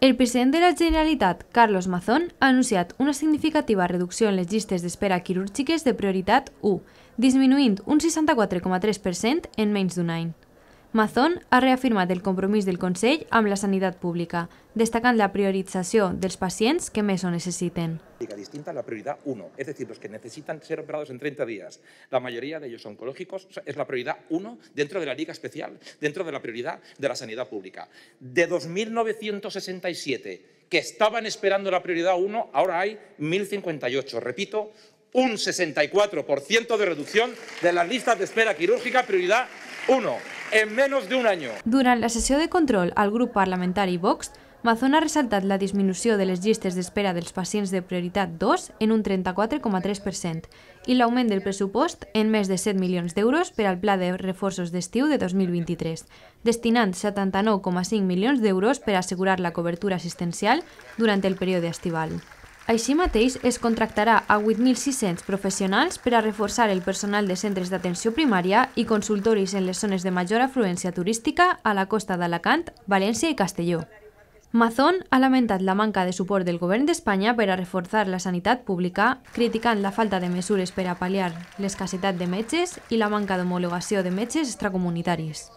El president de la Generalitat, Carlos Mazón, ha anunciat una significativa reducció en les llistes d'espera quirúrgiques de prioritat 1, disminuint un 64,3% en menys d'un any. Amazon ha reafirmado el compromiso del Consell amb la sanidad pública, destacant la de dels pacientes que més ho necessiten. Distinta la prioridad 1, es decir, los que necesitan ser operados en 30 días. La mayoría de ellos oncológicos es la prioridad 1 dentro de la Liga Especial, dentro de la prioridad de la sanidad pública. De 2.967 que estaban esperando la prioridad 1, ahora hay 1.058. Repito, un 64% de reducción de las listas de espera quirúrgica prioridad 1. en menos de un año. Durant la sessió de control al grup parlamentari Vox, Mazón ha ressaltat la disminució de les llistes d'espera dels pacients de prioritat 2 en un 34,3% i l'augment del pressupost en més de 7 milions d'euros per al Pla de Reforços d'Estiu de 2023, destinant 79,5 milions d'euros per assegurar la cobertura assistencial durant el període estival. Així mateix, es contractarà a 8.600 professionals per a reforçar el personal de centres d'atenció primària i consultoris en les zones de major afluència turística a la costa d'Alacant, València i Castelló. Mazón ha lamentat la manca de suport del govern d'Espanya per a reforçar la sanitat pública, criticant la falta de mesures per a pal·liar l'escassetat de metges i la manca d'homologació de metges extracomunitaris.